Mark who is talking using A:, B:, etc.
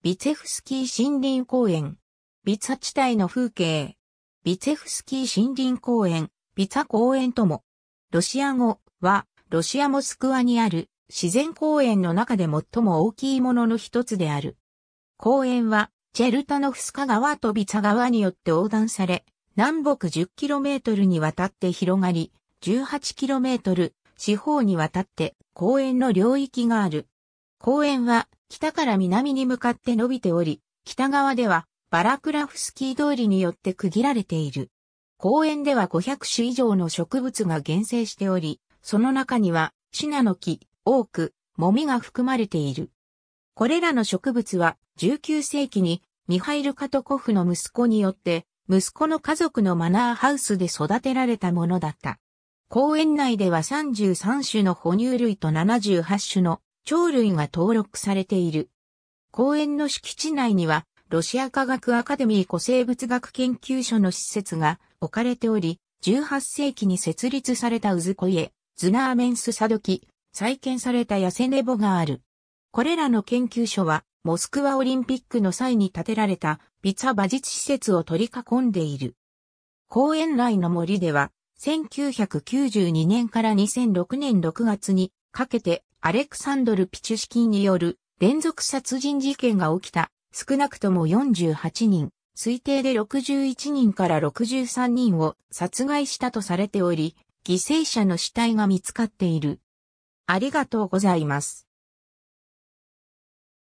A: ビツェフスキー森林公
B: 園。ビツァ地帯の風景。ビツェフスキー森林公園、ビツァ公園とも。ロシア語は、ロシアモスクワにある自然公園の中で最も大きいものの一つである。公園は、チェルタノフスカ川とビツァ川によって横断され、南北 10km にわたって広がり、18km 四方にわたって公園の領域がある。公園は北から南に向かって伸びており、北側ではバラクラフスキー通りによって区切られている。公園では500種以上の植物が厳生しており、その中にはシナノキ、オーク、モミが含まれている。これらの植物は19世紀にミハイル・カトコフの息子によって息子の家族のマナーハウスで育てられたものだった。公園内では33種の哺乳類と78種の鳥類が登録されている。公園の敷地内には、ロシア科学アカデミー古生物学研究所の施設が置かれており、18世紀に設立されたウズコイエ、ズナーメンスサドキ、再建されたヤセネボがある。これらの研究所は、モスクワオリンピックの際に建てられたピツァ馬術施設を取り囲んでいる。公園内の森では、1992年から2006年6月にかけてアレクサンドル・ピチュシキンによる連続殺人事件が起きた、少なくとも48人、推定で61人から63人を殺害したとされており、犠牲者の死体が見つかっている。ありがとうございます。